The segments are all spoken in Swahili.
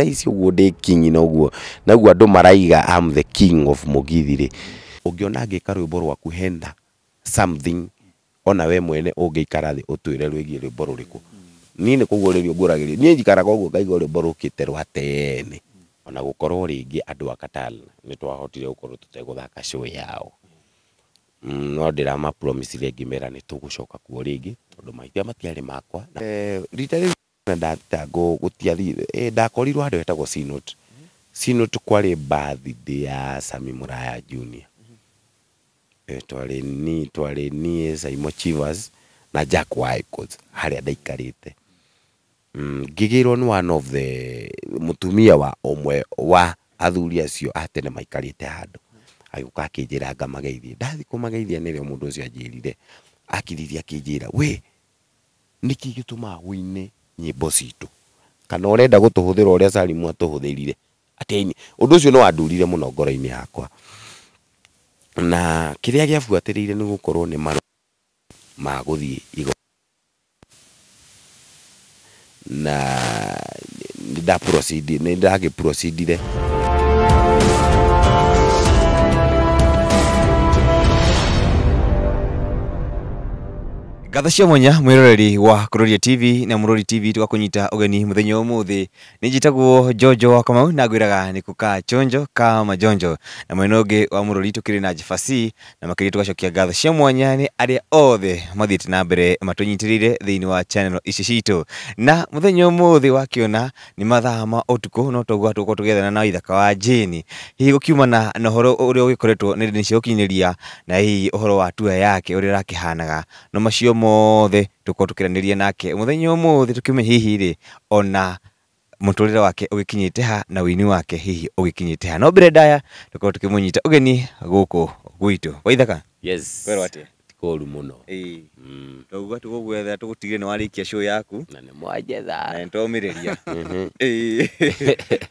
tha ici ũguo ndĩ king na ũguo naguo andå maraiga am the king of mũgithi rĩ ũngĩona ngĩka rwĩmbo rwaku hena something ona we mwene ũngĩikara thĩ ũtwĩre rwĩgiĩ rwĩmbo rũrĩkũ niĩ nĩ kũguo rĩrĩa ngũragĩrĩria niĩ njikaraga ũguo ngaigua rwĩmbo rũkĩte rwa tene ona gũkorwo rĩngĩ andũ a Katal nĩ twahotire gũkorwo tũtegũthaka show yao mm, no ndĩrama promise rĩngĩ mera nĩ tũgũcoka kuo rĩngĩ tondũ mahĩtia matiarĩ makwa eh, rita rĩu na gutiathire eh, ndakorirwo handå hetagwo sinot sinot kwarä mbathindä ya sami må raya junior eh, mm-hmm. twarä ni twarä ni saimo chivers na jack wicos harä a ndaikarä te ngä mm, one of the mutumia wa omwe wa athuri acio atene maikarä te handå agäåka akä njä ra ngamageithie ndathi kå mageithia nä rä o må ndå å cio anjä rire akiririe akä njä ra wä nä kä gä tå maga gå inä nyimbo citå kana å renda gå tå hå thä ra å rä a carimå atå hå thä rire atä å ndå å cio no wandurire må no ngoro-inä yakwa na kä rä a gä abuatä rä ire nä gå korwo nä marå ma gå thiä igo na nä ndagä ngatho cia mwanya mwiroreri wa kuroria tv na murori tv tugakunyita ugeni muthenya umuthi ni njitagwo jojo wa kamau na ngwiraga ni kuka chonjo kama jonjo na mwena ungi wa murori tukiri na jefasi na makiria tugacokia ngatho cia mwanya ni aria othe mathiite na mbere matunyitirire thiini wa channel ici citu na muthenya umuthi wakiona ni mathaa ma utuku no toguo tugukorwo tugethana na ithaka wa jini hihi gukiumana na uhoro uria ugikoretwo nenda-ini cia gukinyaniria na hihi uhoro wa tua yake uria rakihanaga no macio mothe tukorwo tukiraniria nake muthenya umuthi tukiume hihi ri ona re wake ugikinyite ha na wini wake hihi ugikinyite ha no mbere ndaya tukorwo tukimunyita ugeni guku gwitu waithaka yes koru muno ii mm. tuguga tugugwetha tugutigire ni kia show yaku na ni mwanjetha na nitomireria ii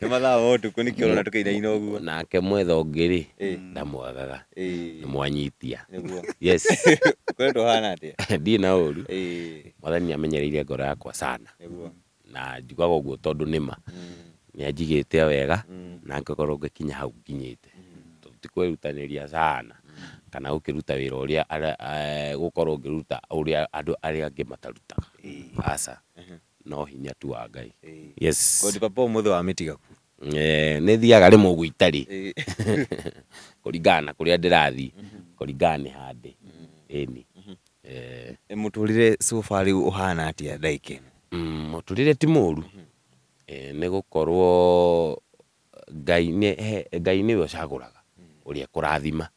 ni mathaa ma utuku nikio rona tukiinaina uguo nake mwetha ungiri ndamwagaga ni mwanyitia yes kwani tuhana atia ndii na uru mwathani amenyereire ngoro yakwa sana na njugaga uguo tondu nima mm. nä anjigä te wega mm. na ngakorwo ngäkinya hau nginyä te tå tikwerutanä ria sana kana ukiruta wira uria rä ngiruta eh, uria andu aria angä matarutaga asa no hinya tu wa ngai yes godi papa umuthi wa mitiga ku eh kå thiaga rimwe gwitari kuringana kuria ndirathi mm-hmm. kuringana hande eni eh muturire sofa riu uhana atia daike muturire mm, ti muru eh mm-hmm. gå gukorwo ngai cagå raga å mm. rä a kå rathima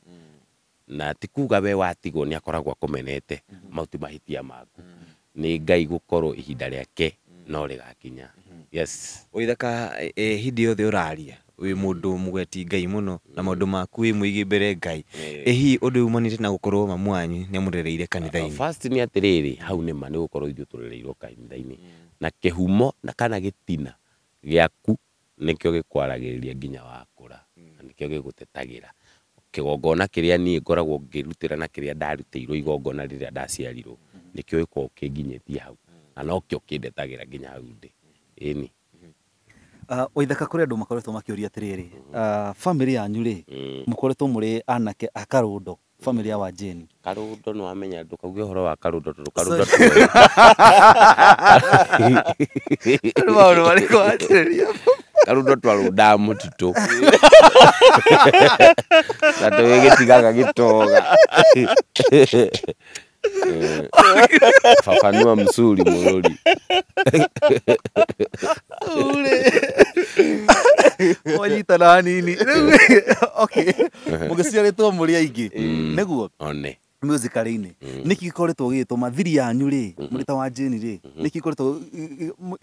na tikuga we watigwo nä akoragwo akåmenete mhm. mauti mahitia maku ni mhm. nä ngai gå korwo ihinda riake mhm. no rä gakinya yes å ithaka eh, hindi yothe å raria mundu må ndå må ngai må no na maå ndå maku wä må igä mbere ngai ehi undu å manä te na gå korwo mamu nä amå rereire kanitha nä atä rä rä hau nä ma nä gå korwo ithuä tå rereirwo kanitha-inä na kä humo na kana gä tina gä aku nä kä o gä kwaragä rä ria nginya wakå ra na kä o gä gå tetagä ra kigongona kiria ni ngoragwo ngirutira na kiria ndarutiirwo igongona riria ndaciarirwo mm-hmm. nikio iko kinginyitie hau na nokio kindetagira nginya hau ndi ini oithaka mm-hmm. uh, kuri andu makoretwo makiuria atiriri family mm-hmm. uh, yanyu ri mukoretwo mm. muri anake akarundo family ya wajeni karundo no amenya ndukauge uhoro wa karundo tondu karundo ni maundu mariko arutotwara ndamo titu tatu gitigaga gitoga fafanua msuri mururi ule nini rä u må gä ciarä two må rä aingä mm. nä guo one musical-inĩ mm. nĩ kĩ gĩkoretwo gĩgĩtũma thiri yanyu rĩ mũrĩ ta wa jeni rĩ nĩ kĩ gĩkoretwo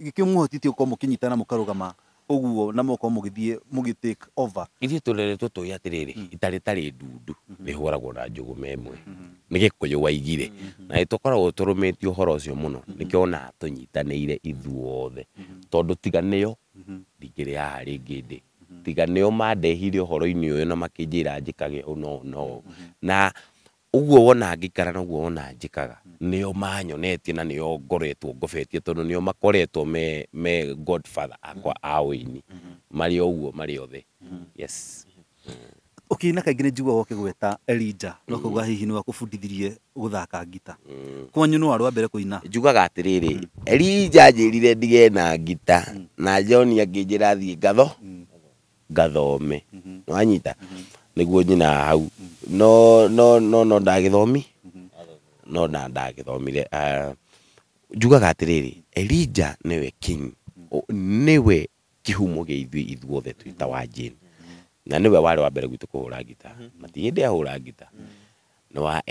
gĩkĩmũhotithia gũkorwo mũkĩnyitana mũkarũgama uguo na moko mugithie mugitake over ithie to twi atiriri mm-hmm. itari tari ndundu ni mm-hmm. huragwo na njugu memwe mm-hmm. ni gikuyu waigire na tukoragwo turumitie uhoro ucio muno nikio ona ire ithuothe tondu tiganiyo ndingiri ya ringi ndi tiga nio mandehire uhoro-ini uyu na makinjira njikage no no na uguo wona ngikara uguo wona njikaga nio manyonetie na nio ngoretwo ngobetie tondu nio makoretwo me me godfather akwa awini mari uguo mari othe yes ukiina kaingä nä njiguaga å kä gweta elija no kauga hihi ni wakåbundithirie gå ngita mm. kwanyu nä warå mbere kå ina njugaga atä rä rä elija njä rire na ngita mm. na joni angä njä ra thiä ngatho mm. ngathome mm-hmm. wanyita mm-hmm niguo nyina hau no no no no ndagithomi no na ndagithomire ah, njugaga atiriri elija niwe king niwe kihumo gä ithuä ithuothe twä ta wanjin na nä we warä wa mbere gwitå kå hå ra ngita na hä ndä ahå ra ngita nä wa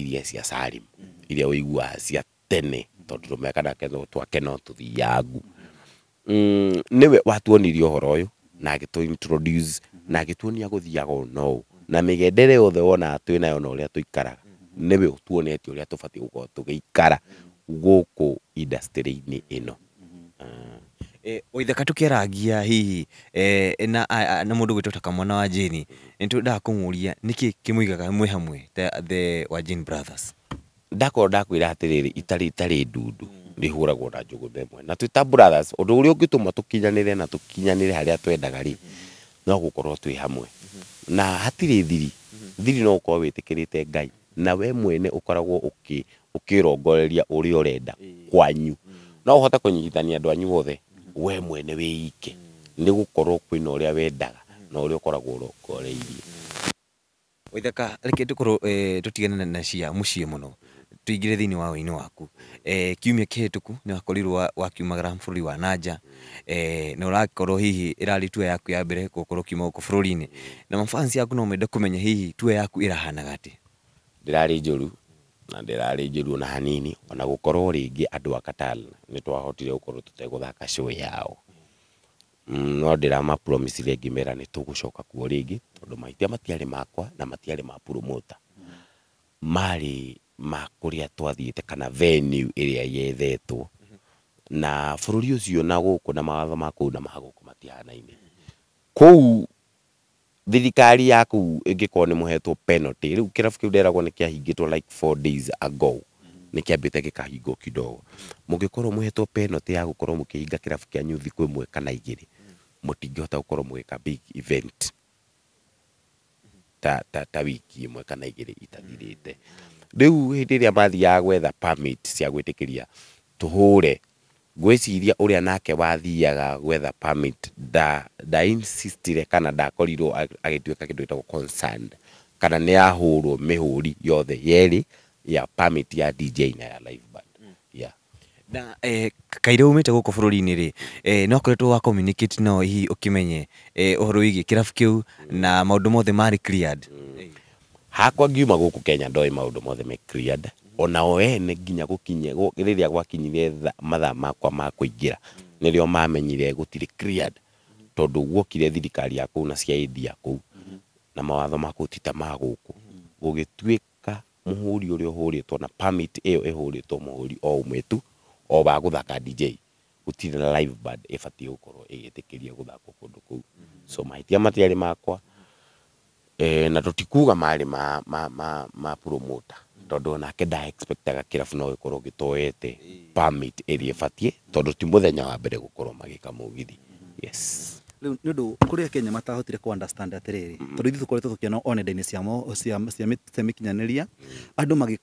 iria cia sarim iria wä iguaga cia tene tondå rå mekana twake tå thiangu mm, nä we watuonirie å horo å yå na agä tå na gituonia guthiaga no na migendere yothe wona twina yo na uria tuikaraga niwe utuonetie uria tubatie gukorwo tugiikara guku industry-ini ino oitheka eh, tukĩaragia hihi eh, na ah, na mũndũ gwĩtwo ta kamwana wa jeni nĩ twendaga kũmũria nĩkĩ kĩmũigaga mwĩ hamwe the wajin brothers ndakorwo ndakwĩra atĩrĩrĩ itarĩ itarĩ ndundu ragwo na njũgũtha ĩmwe na twĩ ta brothers ma tå kinyanä re na tũkinyanĩre harĩa twendaga rĩ mm -hmm no korwo twi hamwe na hatirä thiri thiri no korwo wä ngai na we mwene ukoragwo uki ukirongoreria uri urenda kwanyu mm. no kå kunyitithania andu anyu othe we mwene wä ike nä gå korwo kwä na å rä a wendaga na å rä a å koragwo rongoreirie rä kä tå korwo tå tigane na cia må ciä må no tuingire thiini wa wini waku eh, kiumia kihituku ni wakorirwo wakiumagara bururi wa nanja eh, na urakorwo hihi irari tua yaku ya mbere gukorwo kiuma guku bururi-ini na mafansi yaku no mende kumenya hihi tua yaku irahanaga ati ndirari njuru na ndirari njuru ona hanini ona gukorwo ringi andu a Katal ni twahotire gukorwo tuteguthaka show yao mm, no ndirama promise ngimera ni tugucoka kuo ringi tondu maitia matiari makwa na matiari ma promoter mari ma kuria twathiite kana venue iria yethetwo na bururi ucio na guku na mawatho ma kuu na maguku matihanaine kuu thirikari ya kuu ingikorwo ni muhetwo penalty riu kirabu kiu nderagwo ni kiahingitwo like four days ago nä kä ambä te gä kahingwo kidogo må ngä penalty ya gå korwo må kä hinga kä rabu kä mwe kana igiri rä må tingä må gä ka big event ta, ta, ta wiki ä mwe kana igä rä itathirä te mm -hmm riu hindi ria mathiaga gwetha permit cia gwitikiria tuhure ngwiciria uria nake wathiaga gwetha permit da da insistire kana da ndakorirwo agituika kindu gitagwo concerned kana ni ahurwo mihuri yothe yeri ya permit ya DJ na ya live band hmm. yeah na eh, kaire umite guku bururi-ini ri eh, no koretwo wa communicate no hi ukimenye eh, uhoro wigie kirabu kiu hmm. na maundu mothe mari cleared mm hakwa ngiuma guku Kenya ndoi maundu mothe me cleared o ene nginya gukinye riria gwakinyire mathaa makwa ma kuingira nirio mamenyire gutiri cleared tondu guokire thirikari ya kuu na cia aidi ya kuu na mawatho ma ti ta ma guku gugituika muhuri uria uhuritwo na permit iyo ihuritwo muhuri o umwe tu o wa guthaka DJ gutire na live band ibatie gukorwo igitikiria guthakwo kundu kuu so mahĩtia matiarĩ makwa e, na tutikuga mari ma ma ma, ma promoter tondu nake nda expectaga kirabu no gikorwo gitoete permit iria batie tondu ti muthenya wa mbere gukorwo magika mugithi yes riu nä å ndå kå rä a kenya matahotire kå understand atärä rä tondå ithuä tå koretwo tå kä ona onenda-inä cia mä kinyanä ria andå magä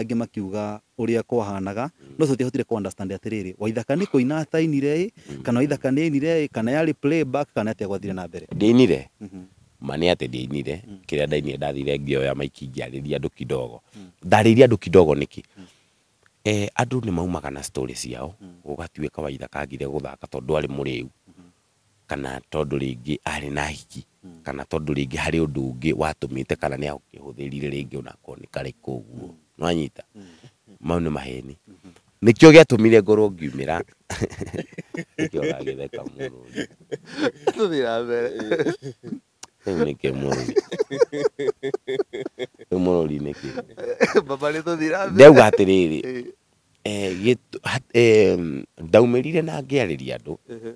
angä makiuga å rä a kwahanaga no tå tiahotire kå understand atärä rä waithaka nä kå ina atainire mm-hmm. kana waithaka nä ainire ä kana yarä playback kana atä gwathire na mbere ndä ainire mm-hmm ma nä atä ndainire mm. kä rä a ndainire ndathire ngioya maiki ngäarä andå kindogo ndarä ria andå kidogo mm. nä kä mm. eh, andå nä maumaga na story ciao gågatuä kawaitha kangire gå thaka tondå arä må rä u mm-hmm. kana tondå rä ngä arä na hiki kana tondå rä ngä harä å ndå å ngä watå mä te kana nä akä hå thä rire rä ngä onakorwo nä karä kå guo mau nä maheni mm-hmm. nä kä o gä atå mire ngorwo ngiumä ra nä kä o gagä theka Neke moro. Moro li Baba le to dira. Ndauga atiriri. Eh na ngĩarĩria andũ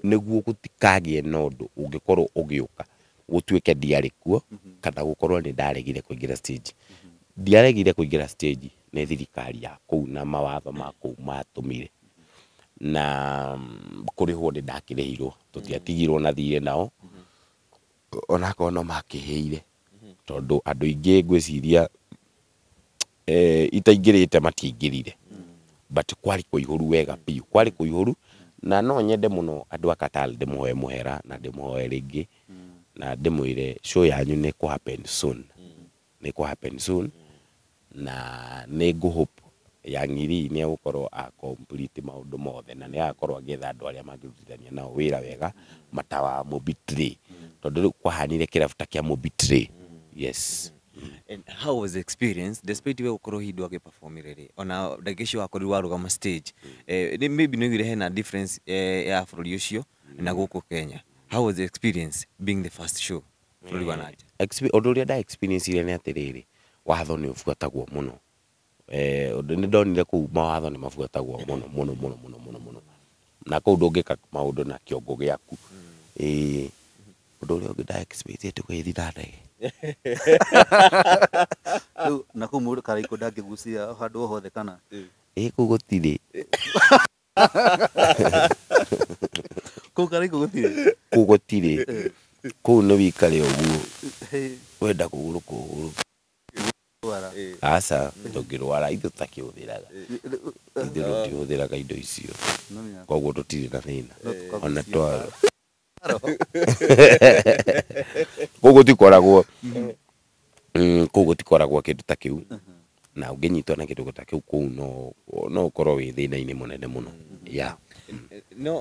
nĩguo gũtikagĩe na ũndũ ũngĩkorwo ũgĩũka gũtuĩke ndiarĩ kuo kana gũkorwo nĩ ndaregire kũingĩra stage ndiaregire kũingĩra stage nä thirikari ya kå u na mawatho ma kå u matå mire na kå rä hwo nä ndakä tå tiatigirwo na thirĩ nao mm -hmm onakorwo no makĩhĩire mhm. tondå andå aingä ngwä ciria eh, itaingä rä te matiaingä mhm. but kwarä kå ihå ru wega biå kwarä kå ihå ru mhm. na no nyende må no andå akatal ndä må hoe må hera na ndä må hoe rä na ndä mwä re show yanyu nä kå happen soon nä kå happen soon na nä ngå ya ngiri ni egåkorwo a complete maundu mothe na ni agakorwo agäetha andu aria a mangä nao wä wega matawa mobiträ tondå rä u kwahanire kä rabu ta kä a yes And how was the experience despite we ukoro gukorwo hindu perform ri ona dagishi ndagä cio wakorirwo ma stage eh, maybe nä oigire hena difference eh, ya for ũcio na gũkũ kenya how was the experience being the first show bũrũri wa nanja experience odoria da experience ire nĩ atĩrĩrĩ watho nĩ ũbuatagwo mũno Eh, nä ndonire kå ku mawatho ni mabuatagwo må no må no må no na kå u ndå ngä na kiongo giaku eh aku ä å ndå å rä a å ngä ithi na ndege rä u na kå u må ndå karaikå gucia handå hothe kana ä kå u gå tirä kå u karaikå gå tirä kå u gå tirä eh. kå u nä wikare å guo eh. wenda kå gå rå kå gå rå aca tå ngä rwara ithu takä hå thä raga eh, eh, eh, ithu rå tihå thä raga indo icio koguo tå tirä na thä na ona twa koguo tikoragwo mm-hmm. mm, koguo tikoragwo kä ndå ta kä u uh-huh. na å ngä nyitwo na kä ndå ta kä u kå u no å korwo wä thä na-inä må nene må no mm-hmm. ya no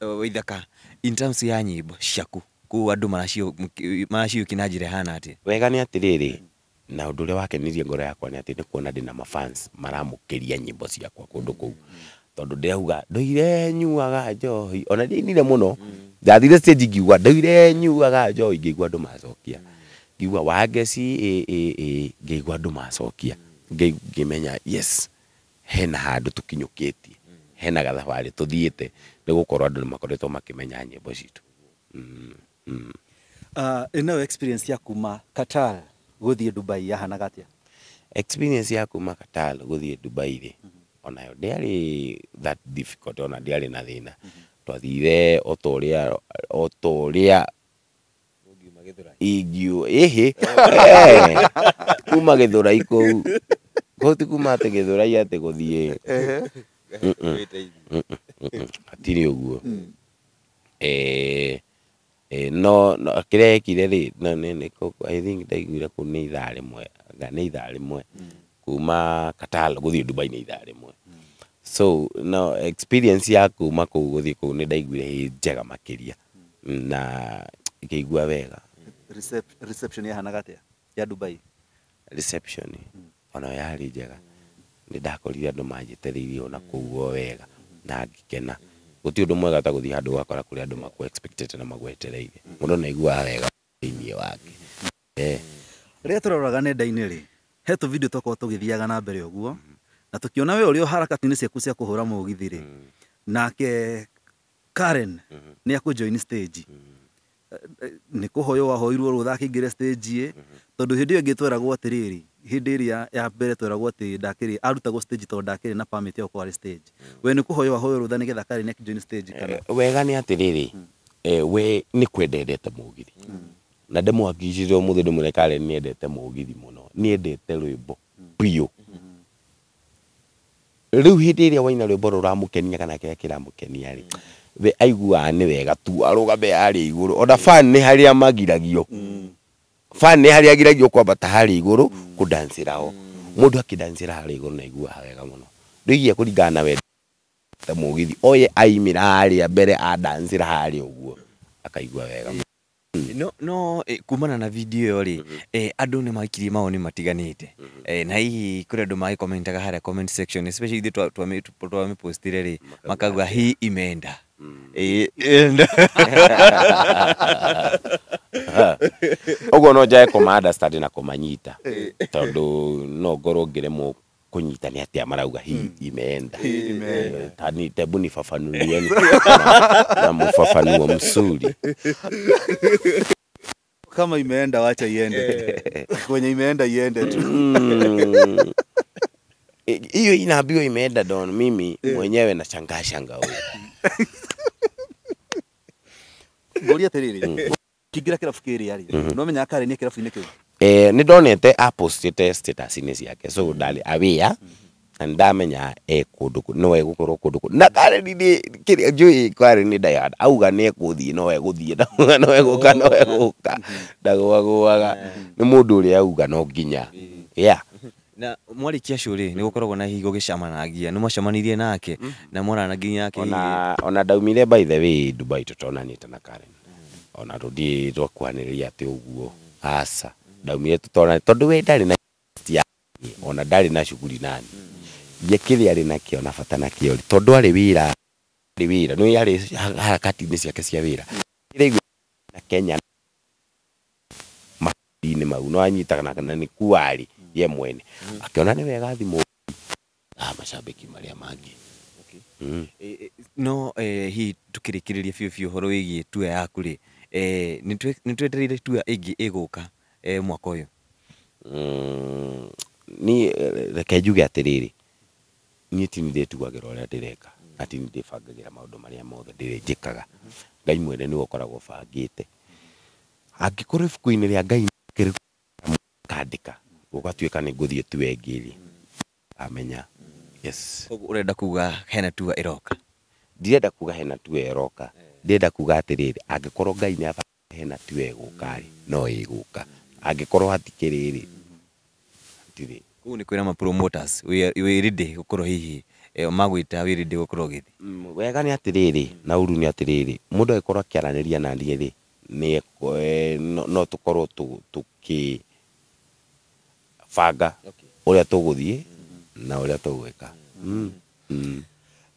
oh, waithaka in terms ya nyimbo ciaku kuu andå maraciå ki na njä ra hana atä wega nä atä rä rä na undu uria wakenirie ngoro yakwa ni ati ni kuona na mafans maramukiria nyimbo ciakwa kundu kuu tondu ndauga ndoire nyuaga njohi ona ndiainire muno ndathire stage ngiuga ndoire nyuaga njohi ngĩigua andu macokia ngiuga wangeci ngĩigua andu macokia ngĩmenya yes hena handu tukinyukitie hena gathabarĩ tuthiĩte nĩ gũkorwo andũ nĩ makoretwo makĩmenya nyĩmbo citũ mm, mm. uh, ĩno experience ya kuma Qatar guthie Dubai yahanaga atia experience ya kuma Qatar guthie Dubai ri mm -hmm. onayo ndiari that difficult ona ndiari na thina mm -hmm. twathire otoria turia o ihi eh, kuma githurai kuu kuu ti kuma atä githurai atä guthie atiri å eh no no no kire kire ri kä rä a ekire rä ndaiguire kå nä ithaa rä mwe nä ithaa rä mwe kuma katal guthi dubai nä ithaa rä mwe so no experience ya kuma kå guthi ku ni kå u jega makiria na ikä igua wega reception ya hanaga atä ya dubai reception hmm. ona onao jega ni nä ndakorire andå manjetereire ona kå u o wega na ngä mm guti undu mwega ta guthii handu gakora kuri andu maku expected na magwetereire mundu mm. naiguaga wega thiini wake mm-hmm. eh. riria turoraga nenda-ini ri he tu video tokorwo tugithiaga na mbere uguo mm-hmm. na tukiona we uri o harakati-ini ciaku cia kuhura mugithi ri mm-hmm. nake Karen nä akå stage eh, eh, nä kå hoyo wahoirwo rå thakä ingä re stage tondå hä ndä ä yo ngä tweragwo atä rä rä hindi iria ya mbere tweragwo atä ndakiri arutagwo stage to ndakiri na permit ya gũkorwo stage mm. we nä kũhoywo ahoywo rũtha nä getha kari next join stage kana eh, wega nä atä rä we nä kwendendete mũgithi mm. na ndämwakicire å må thä ndä mwä rekarä nä endete må githi må no nä endete rwä mbo biå mm. rä u hä ndä ä waina rwä mbo rå ramå kana kä rä a kä ramå kenia rä we aiguaga nä wega tu arå game arä igå rå ona nä harä a magiragio mm fani nä harä ageragia kwambata harä igå rå kå dancera ho må ndå akidancera harä igå na iguaga wega må no ndå igia kå ringana na ta må githi oye aimä ra harä a mbere andancera harä å guo akaigua wega hmm. no, no eh, kumana na video ä yo rä mm -hmm. eh, andå nä makirie maoni matiganä te mm -hmm. eh, na hii kå rä andå magä commentaga comment section especially ithuä tuwa postire rä makaguga hi imenda Mm. Eh, uguo eh, no njae kũmaandastandi na kũmanyita eh. tondũ no ngorwo ngĩremwo kunyitania atia marauga hii hmm. imeenda tani tebu nifafanulieni na, na mfafanuo msuri kama imeenda wacha iende kwenye imeenda iende tu mm. hiyo inaambiwa imeenda don mimi mwenyewe nashangaa shanga huyo ngoria atiriri mm-hmm. kingira kirabu kiri ari mm-hmm. no menya kare ni kirabu ni kiri eh ni donete a postete status ni siake so dali abia mm-hmm. and damenya e kundu no e gukoro kundu na kare ni ni kiri joi kware ni dayad auga ni kuthi no e guthi na no e guka no e guka dagwa guwaga ni mundu ri auga no ginya yeah na mwarikia curi nä gå koragwo na higo gä camanagia nä mwacemanirie nake na mwarana nginya yake ona, ona daumire by the way dubai tåtonanä te na karen ona rudi ndiä kwaniria rä uguo asa daumire guo aca ndaumire tå tonanä tondå we ndarä na ona ndarä na cuguri nani gä kä rä arä nakä na fatana kio tondå arä wä ra arä wä ra nä harakati ni ciake cia wira ra na kenya ma inä mau no anyitagana na nä kuarä ye mwene mm akiona ni wega thimu na mashabiki maria mangi okay. mm -hmm. e, no e, hii tukirikiriria fio fio horo wigie tua yaku ri e, nĩ tu ya igi ĩgũka e, mwaka ũyũ mm, ni reke njuge atĩrĩrĩ ni ti nĩ ndĩtuagĩra ya direka na ni nĩ ndĩbangagĩra maũndũ marĩa mothe ndĩrĩ njĩkaga ngai mwene ni ũkoragwo bangĩte angĩkorwo ibuku-inĩ rĩa ngai kandĩka gugatuika ni guthie tu engiri amenya yes urenda kuga hena tu iroka e ndirenda kuga hena tu iroka e ndirenda kuga atiriri angikorwo ngai ni aba hena tua iguka e no iguka angikorwo atikiriri ndiri ku ni kwira ma promoters we wirinde gukorwo hihi e eh, magwita we wirinde gukorwo githi mm, wega ni atiriri na uru ni atiriri mundu agikorwo akiaraniria na nieri ni eh, no tukorwo tuki banga uria tuguthie na uria tugwika ni mm. mm.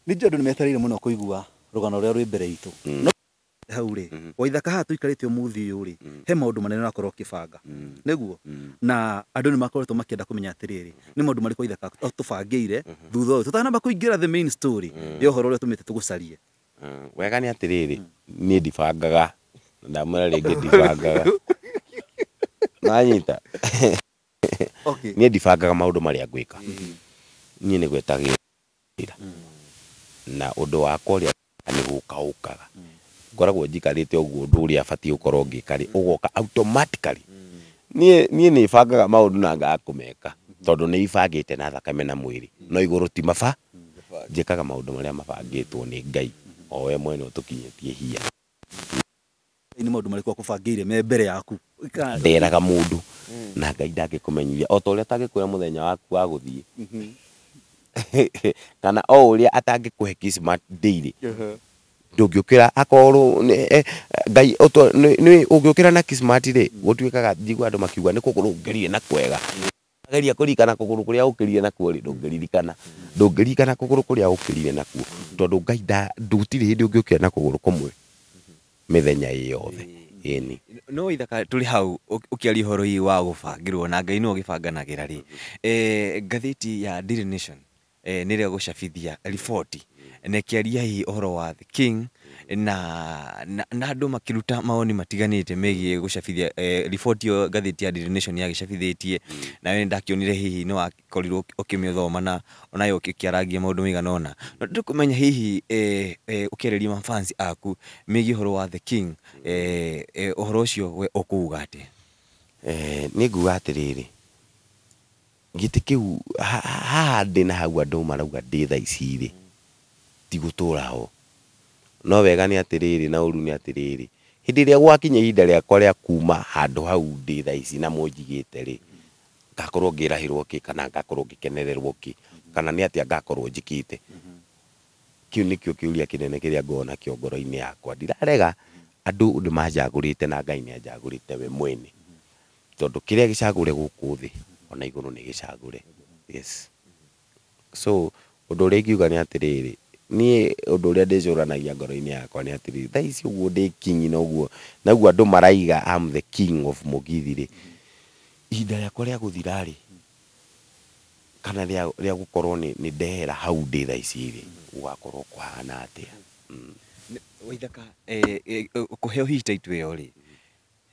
ndio andu ni metereire muno kuigua rugano ruria rwi mbere mm. no hau rä mm-hmm. waithaka haha tå ikarä te å må thi å rä he maå ndå manene rakorwo å kä banga nä guo na andå nä makoretwo makä enda kå menya atä rä rä nä maå ndå marä kwo tå bangä ire mm-hmm. thutha å yå tå tanamba kå ingä ra ya å horo å rä a tå mä te tå gå carie wega nä atä rä rä niä ndibangaga ndamwä ra rä ngä ndibangaga nanyita niä ndibangaga maå ndå marä a ngwä ka mm-hmm. niä nä gwetagä ra mm. na å ndå wakwa å rä a nä gå ka å kaga mm. ngoragwo njikarä te å guo å ndå å rä a batiä gå korwo ngä karä å mm. goka niä nä bangaga maå ndå na ngaga kå meka mm-hmm. tondå nä ibangä te na thakame na mwä rä no igå rå ti maba njä kaga maå ndå marä a mabangä two nä ngai mm-hmm. owe mwene å tå kinyä tie hia ni maundu mariku akubangiire me mbere yaku nderaga mundu na ngai ndangikumenyithia o ta uria atangikuira muthenya waku wa guthii mhm. kana o uria atangikuhe kismat daily uh-huh. ndungiukira akorwo eh, ngai ungiukira na kismat ri gutuikaga njigua andu makiuga ni kuguru ngerire na kwega ageria kuririkana kuguru kuria ukirire nakuo ri ndungiririkana ndungiririkana kuguru kuria ukirire nakuo tondu ngai ndutirä hä ndä na kå gå mithenya yothe ini no ithaka tuli hau ukiaria horo hii wa gubangirwo na ngai no gibanganagira ri eh gatheti ya Daily Nation eh nire gucabithia riboti kiaria hii horo wa The King na na andå makä maoni matiganä te mä giä gå cabithia eh, riboti ä ngathäti ya yagä tie na we ndakä onire hihi nä wakorirwo å kä mä thoma na onayo å kä arangia maå ndå maigana ona no ndä kå menya hihi å eh, eh, kä arä mafansi aku mä å horo wa the king å horo å cio we å kå uga atä nä nguga atä rä rä gä tä kä u haha ndä na hau andå marauga ndä tha icirä tigå tå ra ho no wega nä atä na å ru nä atä rä hä rä gwakinya ihinda rĩakwa rĩa kuma handå hau ndä tha ici na månjigä te ngakorwo ngä rahä rwo kä kana ngakorwo ngä kenererwo kana nä atä ngakorwo njä te kä u nä kä o rä ngona kä ngoro yakwa ndirarega andå nä manjagå te na ngai nä anjagå we mwene tondå kä rä a gä kå thä ona igå yes. so å ndå rä a ingiuga nä atä rä rä niä å ndå å rä a ndä cå ranagia ngoro-inä yakwa nä atärä thaa ici å guo ndä kinyi noguo naguo andå maraiga am the king of må githi rä ihinda rĩakwa rĩa gå thirarä kana rĩa gå korwo nä ndehera hau ndä thaa ici å gũgakorwo kũhana atä a mm. waithaka eh, eh, kå heo hihi taitå ä yo rä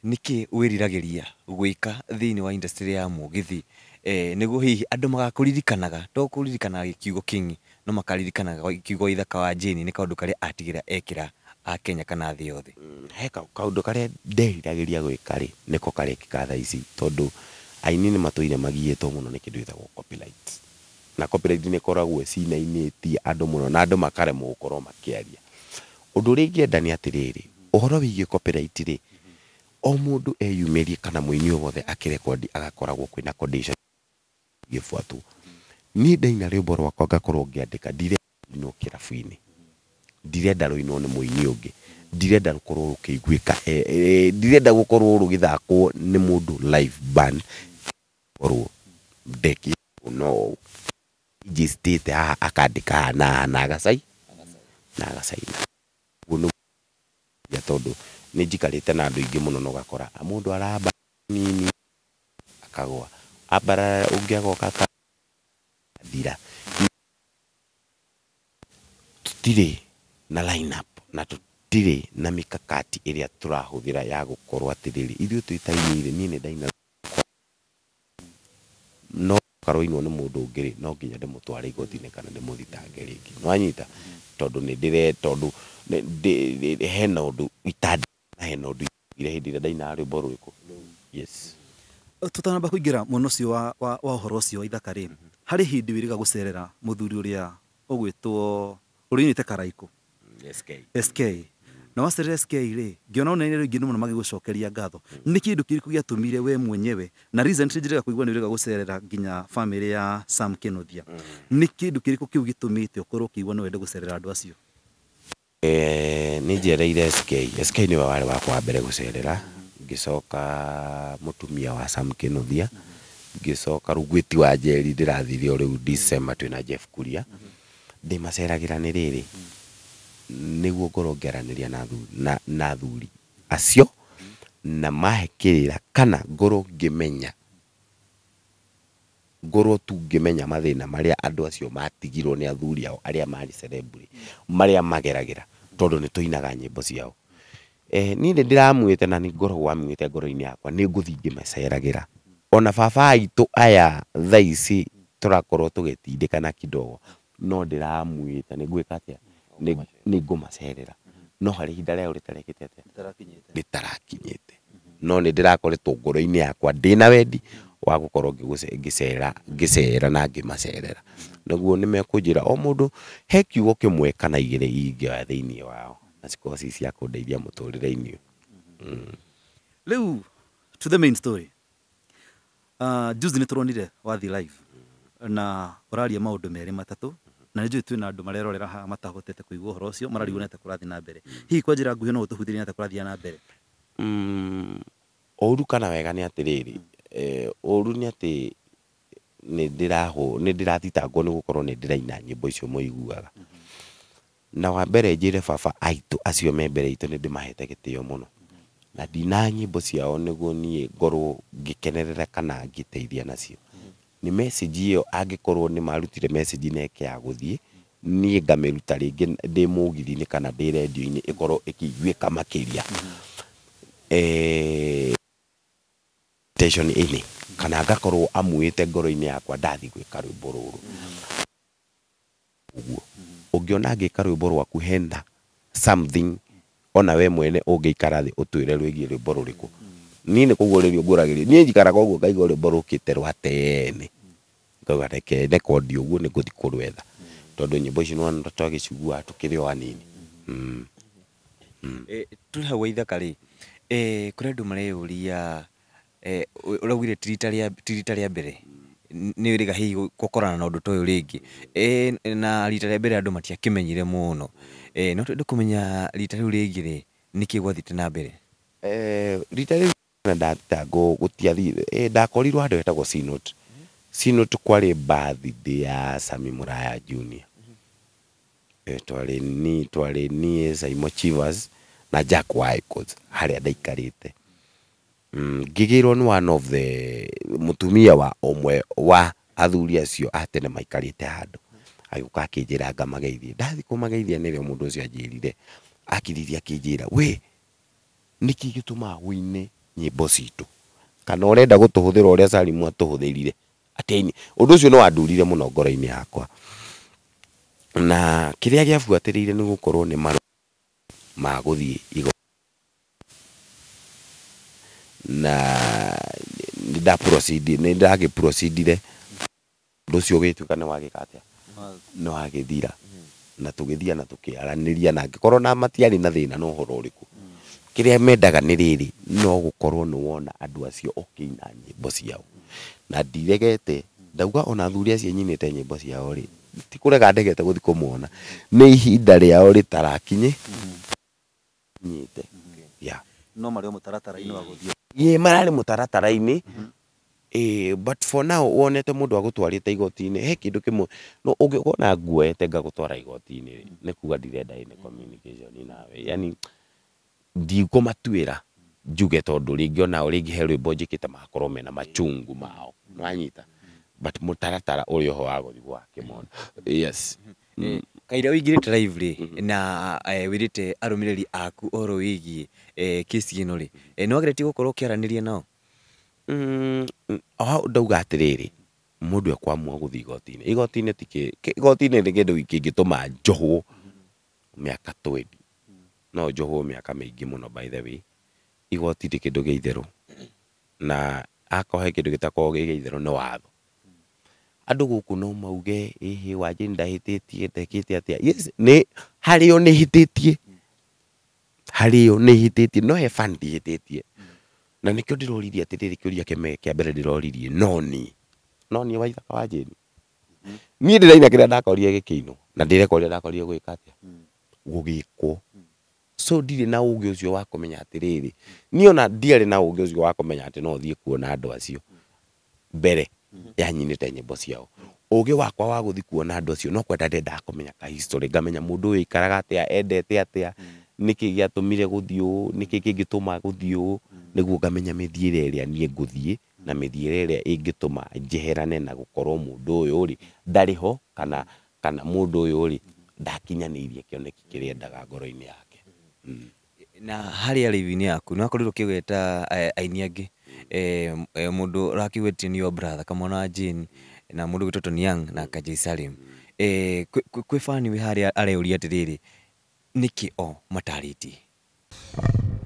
nä kä wä riragä ria gwä ka thä inä wa industry ya må githi eh, nä guo hihi andå magakå ririkanaga to ririkanaga gä kiugo no makaririkana kiugo ithaka wa jane ni kaundu ndå atigira ekira atigä a Kenya kana thä yothe mm, he kaundu karia nderiragäria gwä karä niko karä kä katha ici tondu aini nä matåire magiätwo muno ni kindu kä ndå gätagwo na ni koragwo cinainä tie andå må no na andå makaremwo gå korwo makäaria å ndå å rä ingäenda nä atä rä å horo wä igiä o mundu ndå eyumä kana må wothe akä agakoragwo kwina condition gä ni ndaina rwimbo rwakwa ngakorwo ngiandika ndirendainwo kirabu-inĩ ndirenda rũinwo nĩ mũini ũngĩ ndirenda rũkorwo rũkĩiguĩka eh, eh, ndirenda gũkorwo rũgĩthakwo ni mundu live band korwo ndeki no injĩcitĩte haha akandĩka haha na na agacai na agacaina ũguo nĩ tondũ nĩ njikarĩte na andũ ingi muno na gakora ah, mundu araba nini akagwa abara ũngĩ agoka dira tutire na line up na tutire na mä kakati ä rä a tå rahå thä ra ya gå korwo atä rä rä ithuä twä tainä no karoinwo nä må ndå ngä rä no nginya ndä mutware tware kana ndä må thitange rä ngä nwanyita tondå nä ndä tondu tondå hena å ndå itanda na he å ndå ire hindi ndä ä rä a iko kå yes tå tanamba kå ingä ra mwena å cio wa å horo å cio wa ithaka mhm harä hä wä rä ga gå cerera må thuri å rä a å gwä two å rä te karaikå sk na wacerera sk rä ngäona nene rä ingä nä må no magä gå cokeria ngatho nä kä ndå kä rä kå gä atå we mwenyewe na rä rä ga kå igua nä rä ga gå cerera nginya ya sam kä mm. nå nä kä ndå kä rä kå kä u gä tå mä te å korwo å kä igua no wende gå cerera andå acio nä njereire sk sk nä we warä wakwa wa mbere gå cerera ngä coka må tumia wa sam kä nå thia mm -hmm ngicoka ru gwiti wa jeri ndirathire o riu December twina Jeff Kuria ndi maceragira ni riri niguo ngorwo ngiaraniria na na na thuri acio na mahekirira kana ngorwo ngimenya ngorwo tu ngimenya mathina maria andu acio matigirwo ni athuri ao aria mari celebrity maria mageragira tondu ni tuinaga nyimbo ciao eh ni ndi ndiramwite na ni wa amwite ngoro-ini yakwa ni nguthi ngimaceragira ona baba aitå aya thaa ici tå rakorwo tå gätindä kana kidogo no ndä ramwä ta nä ngwä ka atä nä ngå macerera no harä ihinda rä rĩtarekĩte atä te no nä ndä rakoretwo ngoro-inä yakwa ndä na wendi wa gå korwo ngä cera na ngä macerera naguo nä mekå njä ra o må ndå he kiugo kä mwe kana igä rä wa thä iniä wao na cikorwo ci cia kå ndeithia må tå rä re-inä rä u to the main story Uh, juzi nä tå ronire wathi live na å raria maå ndå merä matatå na nä njå twä na andå marerorera ha matahotete kå igua å horo å cio mararigwo nete kå rathiä na mbere hihi kwa njä ra nguhä no å tå huthä rie kå rathiä na mbere å mm, ru kana wega nä atä rä eh, rä å ru nä atä nä ndä rathitangwo nä gå korwo nä ndä raina nyä mbo icio må iguaga mhm. na wa mbere njä re baba aitå acio me mbere itå nä ndä mahete gä tä o må no na ndina nyimbo ciao niguo niä ngorwo ngä kana ngä nacio nä message ä yo angä korwo nä marutire message ke ya gå thiä niä ngamä ruta mugithi ni må inä kana ndä radio inä ä korwo ä kä iguä ka makä ria eeh, kana ngakorwo amuä te ngoro-inä yakwa ndathi gwä ka rwä mbo rå rå å guo å ngä ona ngä ka rwä mbo rwaku hena something ona we mwene ungiikara thi utwire rwigie rwimbo ruriku ni ni koguo ririo nguragiria ni njikaraga uguo ngaigua rwimbo rukite rwa tene ngauga reke rekondi uguo ni guthi kurwetha tondu nyimbo ici niwona twagicigua tukiri o anini hmm. hmm. eh, turi hau ithaka ri eh, kuri andu mareyuria uraugire eh, ti rita ria mbere nä rä ga hihi gå korana na å ndå ta yå rä ngä na rita rä a mbere andå matiakä menyire må no Eh, no twende kumenya rita riu ringi ri niki gwathite na mbere eh, rita riu na ndatangwo gutiathire eh, ndakorirwo handu hetagwo sinot sinot kwari birthday ya Sami Muraya Junior twarä ni twarä ni Saimo Chivas na Jack Wycott harä a ndaikarä ngä mm, nä one of the mutumia wa omwe wa athuri acio atene maikarä te handå agiuka akinjira ngamageithie ndathi kumageithia nirio mundu ucio anjirire akiririe akinjira we niki gitumaga wine nyimbo citu kana urenda gutuhuthira uria Salimu atuhuthirire atini undu ucio ni wandurire muno ngoro-ini yakwa na kiria giabuatirire ni gukorwo ni maro ma guthii igo na ndaprocedi ni ndagi procedire ndu ucio ugituika ni wagika atia no agithira na tugithia na tukiaraniria na ngikorwo na matiari na thina no horo riku kiria mendaga ni riri no gukorwo ni wona andu acio okina nyimbo ciao na ndiregete ndauga ona athuri acio nyinite nyimbo ciao ri tikurega kurega ndegete guthi kumuona ni ihinda riao ritarakinye nyite mm-hmm. ya no mari mutaratara ino aguthio ye marari mutaratara-ini ä eh, but for now wonete må ndå agåtwarä igoti-inä he kä ndå kä mwe no å ngä kona nguoete ngagå twara igoti-inä nä kuga ndirenda ä nawe yani ndikå matuä ra njuge tondå rä onao rä ngä he rwä mbo njä kä te makorwo mena machungu mao no anyita but må taratara å rä oho wa gå thigwo wakä yes mm. kaira wä ingä rä na wä rä te arå mä aku oro wä giä kisi ä no rä nä nao Mm, hau ndauga atĩrĩrĩ mũndũ ekwamua gũthiĩ igoti-inĩ igoti-inĩ ti igoti-inĩ nĩ kĩndũ kĩngĩtũma njohwo mĩaka twendi no njohwo mä mĩaka mĩingĩ mũno by the way igoti ti kĩndũ gĩa itherũ na akorwo he kĩndũ gĩtakoragwo gĩ gĩa itherũ nĩ watho andũ gũkũ no mauge ĩhĩ wanjĩ nĩ ndahĩtĩtie ndekĩte atĩa yes nĩ harĩ o nĩ hĩtĩtie harĩ o nĩ hĩtĩtie no he bani ndihĩtĩtie na nä kä o ndä roririe atä rä rä kä oria kä ambere ndä roririe noni noni wa ithaka wa njeni mm-hmm. niä ndä raina kä rä a ndakorire gä kä inå na ndä rekorire ndakorire gwä ka atä mm. gå gä kwo mm. so ndirä na å ngä å cio wa kå menya atä rä rä niä ona ndiarä na å ngä å cio wa kå menya atä no thiä kuona andå acio mm. mbere mm-hmm. yanyinä te nyä mbo ciao uge wakwa wa guthi kuona andu acio no kwenda ndenda kumenya ka history ngamenya mundu uyu ikaraga atia endete atia niki giatumire guthii uu niki kingituma guthiu niguo ngamenya mithiire iria nie nguthii na mithiire iria ingituma njeherane na gukorwo mundu uyu ri ndari ho kana kana mundu uyu ri ndakinyaniirie kioneki kiria endaga ngoro-ini yake mm. na haria live vini yaku ni wakorirwo ukigweta eh, aini angi eh, eh, mundu urakigwetie ni your brother kama na jini na mundu gwitwo ni yang na Kajai Salim kwĩ bani wĩ harĩa areyũria atĩrĩrĩ niki o mataritie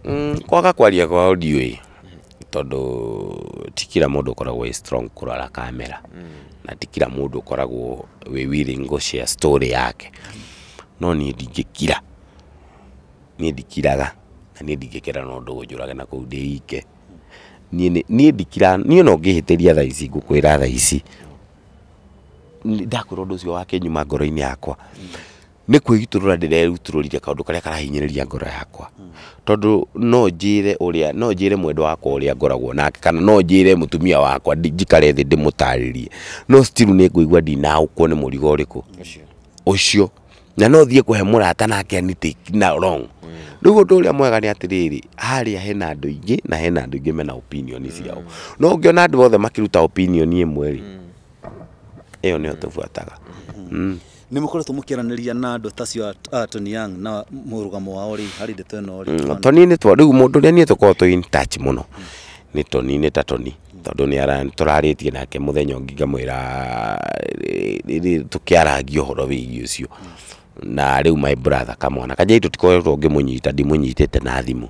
mm, kwaga kwaria kwa kwao ndiũĩ tondu ti kila mundu ukoragwo strong kurora kamera mm. na ti kila mundu ukoragwo wi willing gushare story yake no ni ndingikira ni ndikiraga na ni ndingikira no ndu njurage na kuu ndi ike niä ndikira niä no ngä hä tä ria thaa ici ngå kwä ra thaa ici ndakwä ra å ndå å cio wake nyuma ngoro-inä yakwa mm nä kwä gitå rå ra ndä rerutå rå rire kaå ndå karä a karahinyä rä ria ngoro yakwa tondå no njä re å rä a no njä re wakwa å rä a ngoragwo nake kana no njä re må tumia wakwa njikare thä ndä må tarä rie no stiru nä ngå igua ndinaå kuo nä må rigo å rä kå å cio na no thiä kå he må rata nake na rong mm. rä u å ndå å rä a mwega nä atä rä rä harä a hena andå aingä na hena andå aingä mena opinion mm. ciao no å ngä ona andå othe makä ruta opinion ä mwerä ä yo nä o tå buataga mm nä må koretwo må kä aranä na andå tacio mm, Tony na må rå wao rä harä ndeto ä no Tony rä u må ndå rä a niä tå korwo tå må no nä Tony nä ta Tony tondå nä tå rarä tie nake må thenya å ngi ra tå kä arangia å horo wä gi å cio na rä u my brother kamwana kanjai tå tikoretwo ngä må nyita ndimå nyitä te na thimå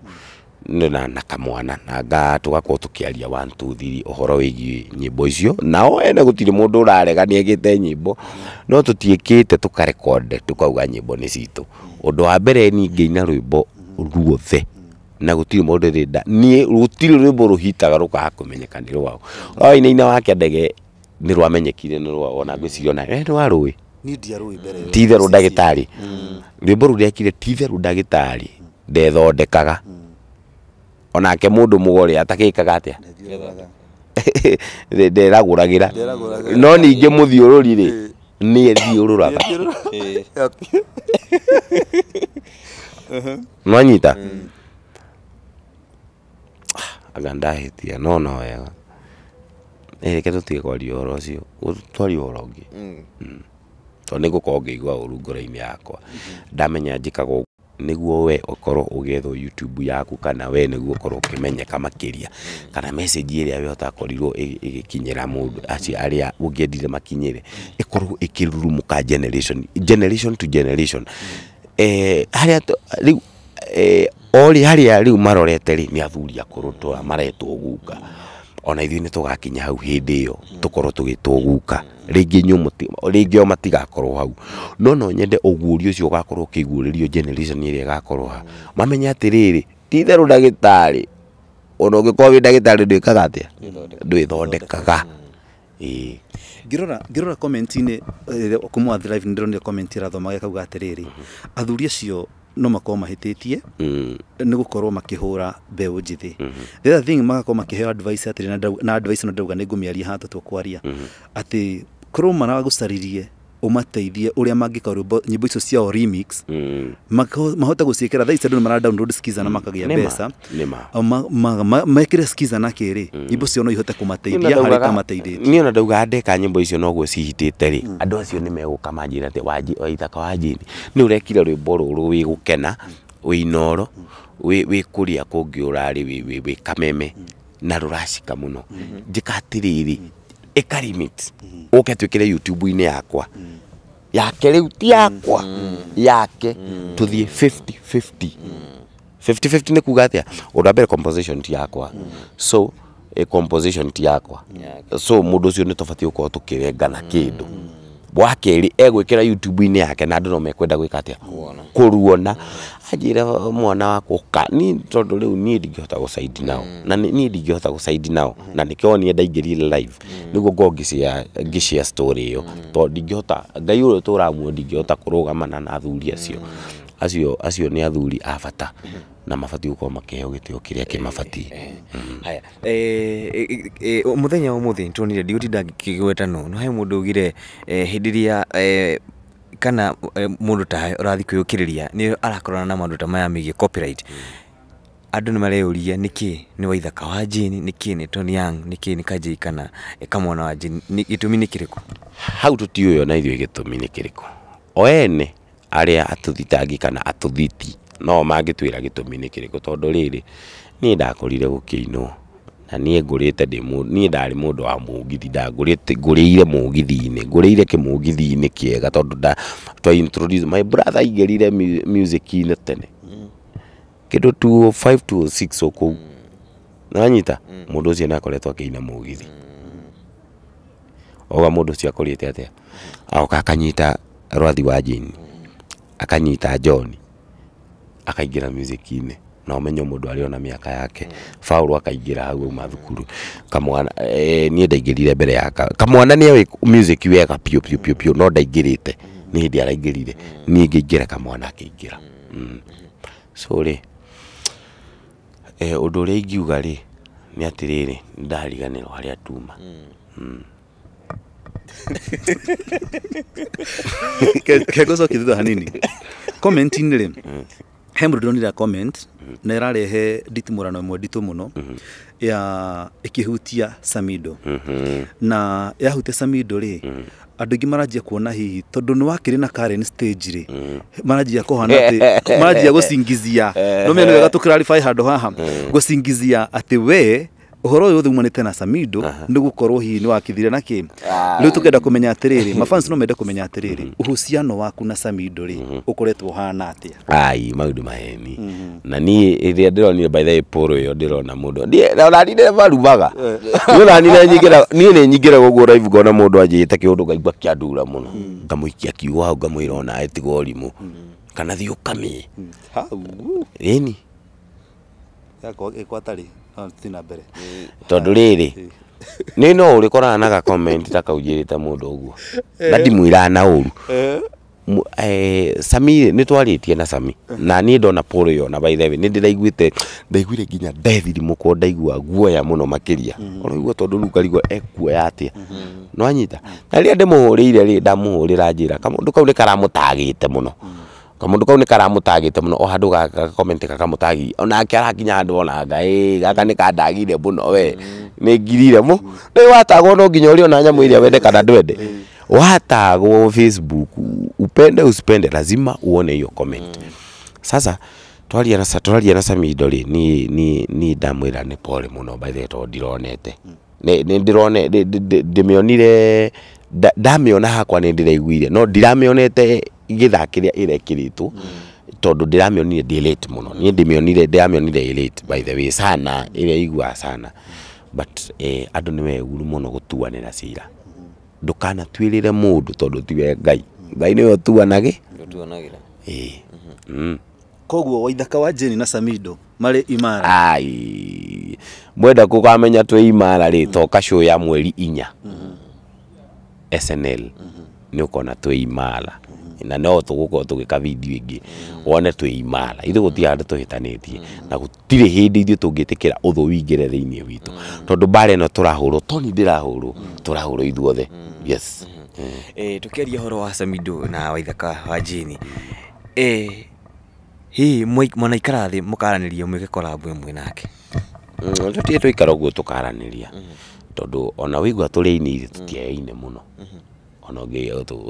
na na kamwana na nga tugakorwo tukiaria one two three uhoro wigi nyimbo icio na o ene gutire mundu urarega ni egite nyimbo no tutiikite tukarekode tukauga nyimbo ni citu undu wa mbere ni ngeina rwimbo ruothe na gutire mundu rinda ni rutire rwimbo ruhitaga rukaga kumenyeka ni rwao ine ina wake ndege ni rwamenyekire ni rwao ona ngwiciria ona eh, ni rwarui ti itherå ndagä tarä mm. rwä mbo rå rä akire ti theru ndagä tarä ndethondekaga mm onake mundu mugore atakikaga atia nderaguragira no ninge muthiururi ri ni ethiururaga nwanyita mm. anga ah, ndahitia no no wega reke tutige kwaria uhoro ucio twarie å ngä mm. mm. tondå nä gå korwo ngä igua å ru ngoro yakwa mm-hmm. ndamenya njä kagwo niguo we ukorwo ugethwo youtube yaku kana we niguo ukorwo ukimenyeka makiria kana message iria we utakorirwo igikinyira mundu acio aria ungiendire makinyire ikorwo ikirurumuka generation generation to generation eh haria riu eh ori haria riu marorete ri ni athuri akuru tu maretwo guka ona ithuĩ nĩ tũgakinya hau hĩndĩ ĩyo tũkorwo tũgĩtwo guka rĩngĩ nyũmũ rĩngĩ o matigakorwo hau no no nyende ũguũrio ũcio ũgakorwo ũkĩiguũrĩrio generation ĩrĩa ĩgakorwo ha mamenye atĩrĩrĩ ti itherũ ndagĩtarĩ ona ũngĩkorwo wĩ ndagĩtarĩ ndwĩkaga atĩa ndwĩthondekaga ĩĩ ngĩrora ngĩrora comment-inĩ eh, kũmwathi live nĩndĩronire comment ĩrathoma gĩkauga atĩrĩrĩ mm-hmm. athuri acio no makorwo mahĩtĩtie mm. nĩ gũkorwo makĩhũra mbeũ njĩthĩ mm-hmm. the other thing magakorwo makä advice atĩ na advice no ndauga nĩ ngũmĩaria haha tũtũkwaria mm-hmm. atä korwo caririe umateithie uria mangika rwimbo nyimbo icio cia remix mm. mahota mahote guciikira thaa ici andu nimara download skiza na mm. makagia mbeca mekire skiza na kiri mm. nyimbo cio no ihote kumateithia harä ona niona ndauga ndeka nyimbo icio noguo cihitite rä andå acio nä meguka manjä te waji wa njini nä å rekire rwimbo rå wä gå kena wä inoro wä kå rä a kå ngä å rarä wä kameme na rå racika må no mm-hmm. njä rä rä ĩka limit ũke youtube ine yakwa yake riu ti yakwa yake tũthiĩ 50 50 nĩ kuga atĩa ũndũ mbere composition ti yakwa so a eh, composition ti yakwa so mũndũ ũcio nĩ tũbatiĩ gũkorwo tũkĩrengana kĩndũ wakerä egwä kä youtube-inä yake na andå no mekwenda gwä ka atä kå ruona anjä mwana ni tondå rä u niä ndingä hota gå nao na niä ndingä hota gå caidi nao na nä kä onie ndaingä live nä guo ngorwo ngä cia story ä yo tondå ndingä hota ngai å rä a tå ramuo ndingä hota kå rå gamana na thuri acio mm acio acio ni athuri a bata na mabatiĩ gũkorwo makĩheo gĩtĩo kĩrĩa kĩmabatiĩ eh, eh, eh. mm-hmm. haya mũthenya ũmũthĩ nĩ tuonire ndigũtinda ngĩkĩgwetano no no he mũndũ augire hĩndĩ ĩrĩa kana mũndũ ta ũrathiĩ kwĩyũkĩrĩria nĩ arakorana na maũndũ ta maya megiĩ copyright mm. andũ nĩ mareyũria nĩkĩ nĩ waithaka wa jini nĩkĩ nĩ Tony Young nĩkĩ nĩ kanjei kana kamwana wa jini gĩtũmi nĩ kĩrĩkũ hau tũtiũĩ ona ithuĩ gĩtũmi nĩ kĩrĩkũ o ene aria atuthitangi kana atuthiti no mangitwira gitumi ni kiriko tondu riri ni ndakurire gukiinwo na nie ngurite ndi mu ni ndari mundu wa mugithi githi ngå rä ire må githi-inä ngå rä ire kä må githi-inä my brother igerire music in the tene kä ndå tu å kå nanyita må ndå å cio nä akoretwo akä ina må oga mundu ndå å cio akå rä te atä rwathi wa jini akanyita John akaingira music-inĩ na umenye mundu arĩ ona miaka yake mm. Paulo akaingira hau auma thukuru kamwana eh, nie ndaingĩrire mbere yaka kamwana nie music wega piu piu piu piu no ndaingĩrĩte ni hĩndĩ araingĩrire mm. ni ngĩingĩra kamwana akiingira mm. mm. so rĩ eh, ũndũ ũrĩa ingiuga rĩ nĩ atĩrĩrĩ nĩndariganĩrwo harĩa tuma mm kego coki thutha hanini comment-inĩ rĩ he må ndå ndonire comment na ĩrarehe nditimũrano ĩmwe må no ya hutia samido na yahutia samido rä andå aingä maranjia kuona hihi tondå nä wakĩrĩ na karen stage rä maranjia kohana atä maranjia gå cingithia no menä wega tå kä raribai handå haha gå cingithia atä we uhoro yothe umanite na Samido ni hi ni wakithire na ki riu tukenda kumenya atiriri mafans no mende kumenya atiriri uhusiano mhm. waku na Samido ri ukoretwo mhm. hana atia ai maudu maheni mhm. na ni iria ni by the way poro yo ndirona na mudo ni na ni varumaga eh. ndona ni nenyigira ni ne nyigira gugu live ngona mundu anjite kiundu ngaigua kiandura muno mm. ngamuikia kiuga hau ngamwira ona etigo rimu mm. kana thiukami mm. hau ini yakwa ekwatari tondu riri ni no urikoraga na gacomment ta kaunjirite mundu uguo na eh. ndimwiraga na uru eh. eh, sami nä twarä na sami na niä ndona pårå ä yo na nä ndä raiguä te ndaiguire nginya ndethiri må korwo ndaigua guoya må no makä ria å mm-hmm. raigua tondå rä u ngarigwo ekuoya atä a mm-hmm. no anyita na rä a ndä må hå rä ire rä ndamå hå rä ra njä ra kamå ndå kau nä karamå tagä te må no mm -hmm kamundu kau ni nä karamå te må no o handå gakamå tagi onake arakinya handå onanga ä gaka nä kandagire må no we nä ngirire må nä watagwo no nginya å rä ona nyamå ä rä a wende kana ndwende watagwo facebook upende usipende lazima uone hiyo comment sasa twaria na twaria na samido rä ni ni ni ndamwä ra nä pole må no baithe tondå ndironete nä ndä ndä mä onire ndamä ona hakwa nä ndä raiguire no ndiramä githaka ria irekiritwo mm. tondu ndiramionire ndi late muno nie ndimionire ndiramionire late by the way sana iria igua sana but eh, andu ni weguru muno gutuanira cira ndukana twirire mundu tondu tiwe ngai ngai niwe utuanagi utuanagira eh mm-hmm. mm koguo waithaka wa jeni na samido marä imara ai mwenda kukamenya twä imara rä mm. toka show ya mweri inya mm -hmm. snl mm -hmm. nä å kona twä imara na no tugukorwo tugika video ingi wone twä imara ithu guti handu tie na gutire hindi ithu tungitikira uthu wingire thiini witu tondu mbara ino turahurwo toni ndirahurwo turahurwo ithuothe yes mm-hmm. eh tukiaria horo wa Samido na waithaka wa jini eh hihi mwanaikara thä må karanäria mwä ge korambå ä mwe nake tå mm, tiä tå ikara å guo tå karanä ria mm-hmm. tondå ona wä igua tå rä ainä ire tå tiayaine må no mm-hmm ona ngä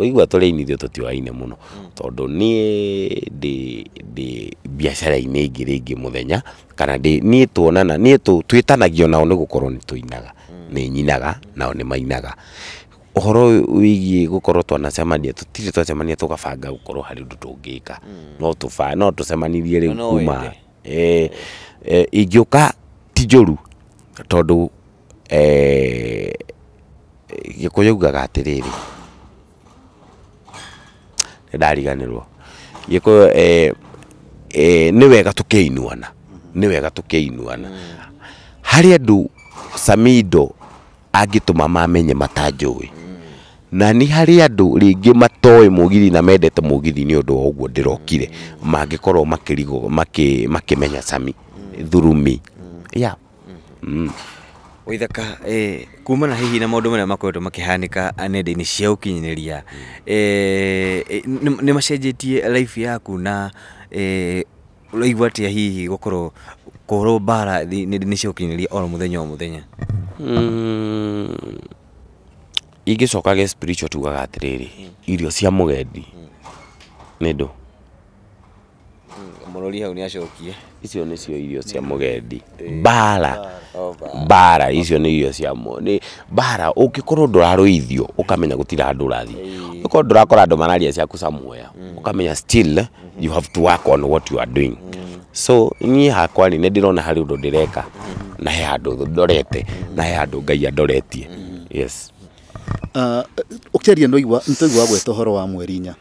igua tå rä inithio tå tioaine må no mm. tondå niä ndä biacara-inä ingä rä ngä må thenya kana niä tuonana niä twä tanagia nao nä gå korwo nä tå inaga mm. nä nyinaga nao nä mainaga å horo wä gå korwo twanacemania tå tirä twacemania tå gabanga gå korwo harä å ndå tå ngä ka mm. no tå cemanirie rä u kuma ingä å ka ti njå ru tondå gä kå yaugaga atä rä rä ndariganirwo giko eh, eh, nä wega tå kä inuana nä wega tå kä inuana harä andå samido angä tå ma mamenye matanjå na ni harä andå ringi matoi mũgithi na mendete mũgithi ni undu wa ndirokire mangikorwo makirigo makimenya sami thurumi yeah. mm waithaka eh kumana hihi na maundu maria makoretwo makihanika nenda-ini cia ukinyaniria eh ni macenjetie life yaku na eh uraigua atia hihi gukorwo kuhurwo mbara nenda-ini cia ukinyaniria oro muthenya o muthenya hmm, ingicoka ge spiritual tugaga atiriri irio cia mugendi nä ndå murori hau niacokie icio nicio irio cia mugendi eh, bara bara icio ni irio cia ni bara ungikorwo nduraruithio ukamenya gutira andu urathi ukorwo ndurakora andu mararia ciaku samuoya ukamenya mm. still mm-hmm. you have to work on what you are doing mm. so niĩ hakwa ni nĩ ndĩrona harĩ ũndũ ndĩreka mm-hmm. na he handũ ndorete na he handũ ngai andoretie mm-hmm. yes ah, ũkĩaria uh, nĩtwaiguaga gweta ũhoro wa mweri inya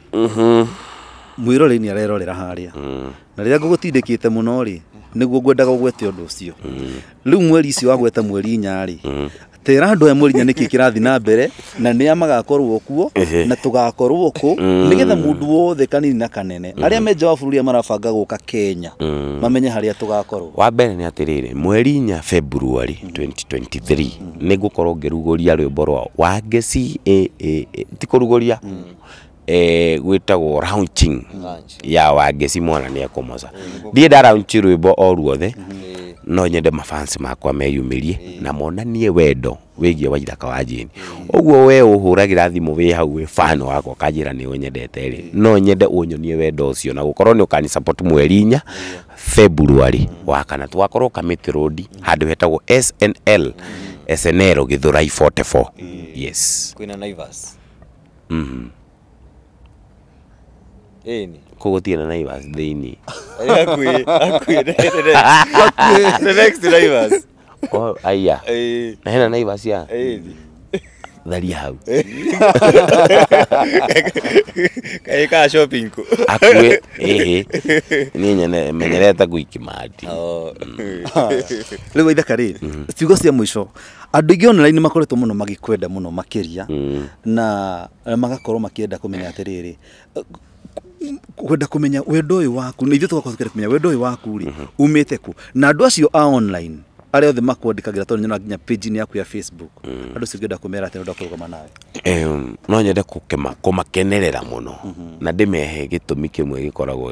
mwirore ni arerorera harä a mm. na rä rä a ngå tindä kä te må no rä niguo ngwendaga ũgwete ũndũ ũcio rĩu mweri icio wagweta mweri inya ri mm. tera andå aya mweri inya niki kä kä na mbere na nä amagakorwo kuo na tugakorwo kå mm. nä getha må ndå wothe kanini na kanene aria me nja wa bũrũri marabanga gå ka kenya mamenye haria tugakorwo wa mbere ni atä rä mweri inya february 2023 nä ngå korwo ngä rugå ria rwä mbo rwa wangeci tikå rugå ria eh gwitagwo launching ya wangeci mwana nä ekåmoca ndiä nda launch rwä mbo o ruothe no nyende mafansi makwa meyumirie na monanie wendo wigie wa ithaka wa jini uguo we uhuragira thimu wi hau wi fan wako kanjira ni unyendete ri no nyende unyonie wendo ucio na gukorwo ni ukani support mweri inya February wa kana twakorwo Kamiti Road handu hetagwo SNL SNL Githurai 44 yes kwina Naivas mhm mm ĩni koguo tiĩ naivas aya na hena naivas ya tharia hau kaĩ ka shopping kũ akue ĩhĩ niĩ nyene menyerete guikimandi oh. mm. rĩu waithaka rĩ mm. ciugo cia mũico andũ aingĩ online makoretwo mũno magĩkwenda mũno makĩria mm. na eh, magakorwo makĩenda kũmenya kwenda kumenya wendo ũyũ waku na ithuĩ tũgakorwo kũmenya wendo ũyũ waku rĩ mhm. umĩte kũ na andũ acio a online arĩa othe makwandĩkagĩra tondũ nyona nginya page-inĩ yaku ya facebook mm. andũ acio ngĩenda kũmera atĩ nĩũnda kũrũgama nawe no nyende kũmakenerera mũno mhm. na ndĩmehe gĩtũmi kĩmwe gĩkoragwo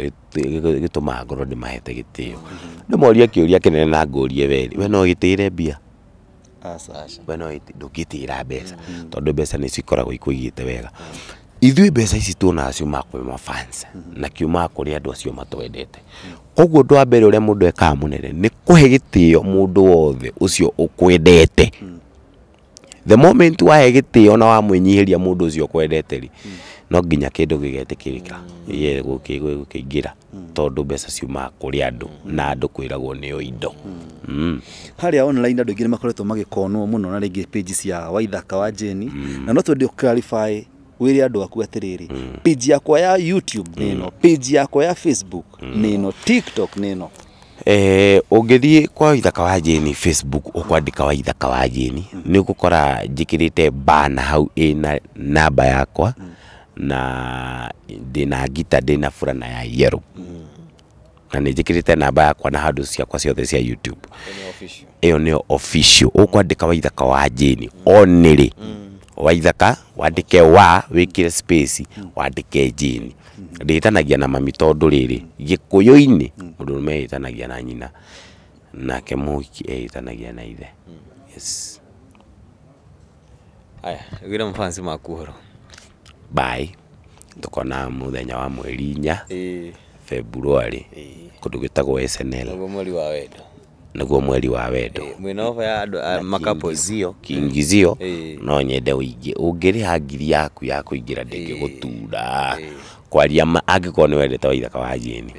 gĩtũmaga ngorwo ndĩmahete gĩtĩo mhm. ndĩmoria kĩũria kĩnene na ngũrie weri we no gĩtĩre mbia we no ndũngĩtĩĩra mbeca tondũ mbeca nĩ cikoragwo ikũigĩte wega ithuĩ mbeca ici tuonaga ciumaga kwĩ mabansa na kiumaga kũrĩ andũ acio matwendete koguo ũndũ wa mbere ũrĩa mũndũ ekaga mũnene nĩ kũhe gĩtĩo mũndũ wothe ũcio ũkwendete the moment wa he wahe gĩtĩo na wamwĩnyihĩria mũndũ ũcio ũkwendete rĩ no nginya kĩndũ gĩgetĩkĩrĩka gĩgũkĩingĩra tondũ mbeca ciumaga kũrĩ andũ na andũ kwĩragwo nĩo indo mm. harĩa online andũ aingĩ nĩ makoretwo magĩkonwo mũno na rĩngĩ page cia waithaka wa jeni mm. na no twende clarify wire andu aku atiriri mm. page yakwa ya youtube mm. page yakwa ya facebook mm. nino tiktok nino eh thiä kwa ithaka wa jeni facebook ka wa ithaka wa jeni njä ni rä te bana hau na namba yakwa ndä mm. na ngita ndä mm. na furana ya yero na nä njä kä rä te namba yakwa na handå ciakwa ciothe cia youtube ä yo nä yo kwandä ka ithaka wa jeni onä rä mm waithaka wandike wa wikire space wandike jini nditanagia na mami tondu riri gikuyu-ini mundu rume etanagia na nyina nake muhiki eitanagia na ithe yes aya gira mfansi makuhoro bye tukona muthenya wa mweri nya februari kundu gwitagwo snl mweri wa wendo nguo mweri wa wendo eh, ah, kĩingizio eh. no nyende ũingĩ ũngĩrĩha hangiri yaku ya kũingĩra ndĩngĩgũtura eh. kwaria ma angĩkorwo nĩ wendete wa ithaka wa jeni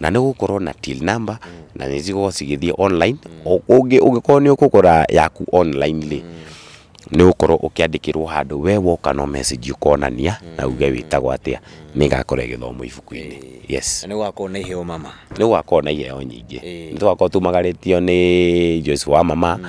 na nĩ gũkorwo na till number mm. na nizigo cigũkorwo cigĩthiĩ online mm. ũngĩkorwo nĩ ũkũgũra yaku online li mm nä gå korwo å kä andä kä rwo handå we woka no message å konania mm. na uge wä tagwo atä a nä mm. ngakorwo gä thomo ibuku-inä eh. nä gwakorwo na iheo mama nä wako na iheo nyingä eh. nä twakorwo tumagarä tio nä joyce wa mama mm.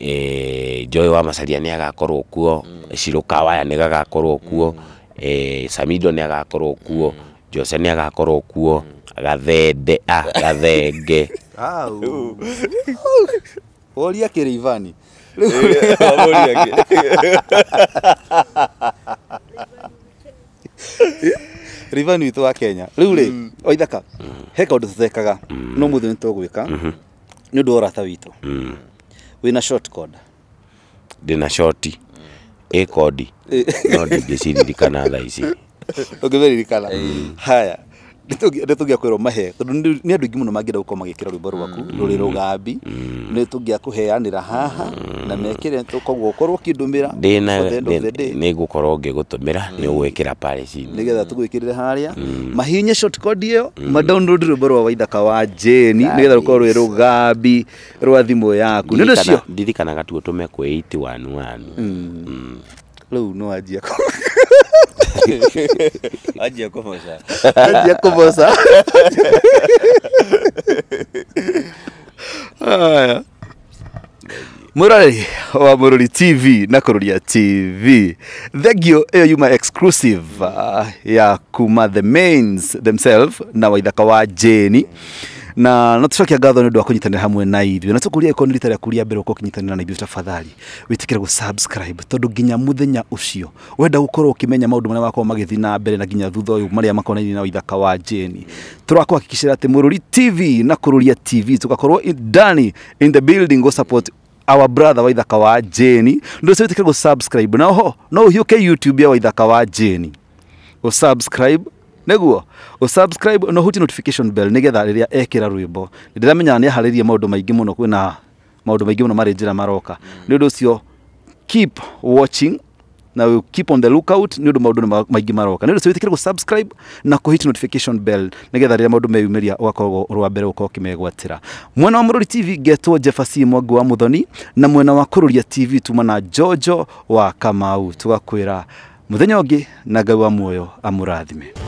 e, joy wa macaria nä agakorwo kuo mm. cirå kawaya nä gagakorwo kuo mm. e, samido nä agakorwo kuo mm. jose nä agakorwo kuo mm. gathende a ah, gathenge åria kä rä rivani witå wa kenya rä u rä mm. waithaka mm. he kaå ndå tå tekaga mm. no må thä nä tågwä ka nä å ndå wa å rata witå wä na ndä na shoti ä kondi no ndingä ciririkana thaa ici å ngä haya nä tå ngä akwä rwo mahe tondå nä andå aingä må no mangä enda gå korwo magä kä ra rwä mbo rwaku rå mm. rä gambi mm. nä tå ngä heanä ra haha na mm. mekä re koguo korwo å kä ndå mä ra nä ngå korwo ngä gå tå mä ra nä å gwä kä ra nä getha tå gwä kä rä re harä a mahinya ä yo madownload rwä mbo rwa waithaka wa jeni nä getha rå korwo rwä gambi rwa thimå yaku nä ndå cio ndirikanaga tuo tå mekwä iti wanu wanu no anjia anjia kuboca anjia kuboca aya murari wa mururi tv na kururia tv thengio iyo yuma exclusive uh, ya kuma the mains themselves na waithaka wa jeni mm na no tucokia gatho nä å ndå wa hamwe na ithuä na tå kå ria ya nä rita rä aku mbere å korwo na ithuä tabathari wä tä kä re ginya tondå nginya må thenya å cio wenda gå korwo å kä menya maå ndå marä a na mbere na ginya thutha å yå marä a na ithaka wa jeni tå rakå hakikicä ra atä må tv na kururia tv tå gakorwo ndani in the building go support our brother wa ithaka wa jeni ndå cio wä tä na oho no å ke youtube ya wa ithaka wa jeni gå subscribe niguo usubscribe no huti notification bell nigetha riria ekira rwimbo ndiramenyaga ni aharirie maundu maingi muno kwina maundu maingi muno mari njira maroka ni undu ucio keep watching na keep on the lookout ni undu maundu maingi maroka ni undu ucio witikire gusubscribe na kuhit notification bell nigetha riria maundu meyumiria ugakorwo rwa mbere ukorwo ukimegwatira mwena wa Mũrũri TV ngetwo Jefasi Mwangi wa Muthoni na mwena wa Kururia TV tuma na Jojo wa Kamau tugakwira muthenya ungi na Ngai wa muoyo amurathime